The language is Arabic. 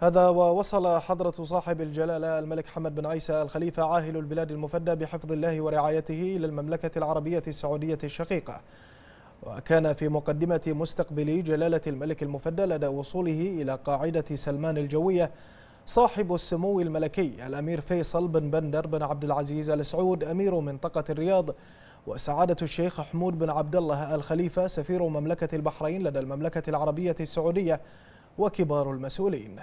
هذا ووصل حضرة صاحب الجلالة الملك حمد بن عيسى الخليفة عاهل البلاد المفدى بحفظ الله ورعايته إلى المملكة العربية السعودية الشقيقة وكان في مقدمة مستقبلي جلالة الملك المفدى لدى وصوله إلى قاعدة سلمان الجوية صاحب السمو الملكي الأمير فيصل بن بندر بن عبد العزيز آل سعود أمير منطقة الرياض وسعادة الشيخ حمود بن عبد الله الخليفة سفير مملكة البحرين لدى المملكة العربية السعودية وكبار المسؤولين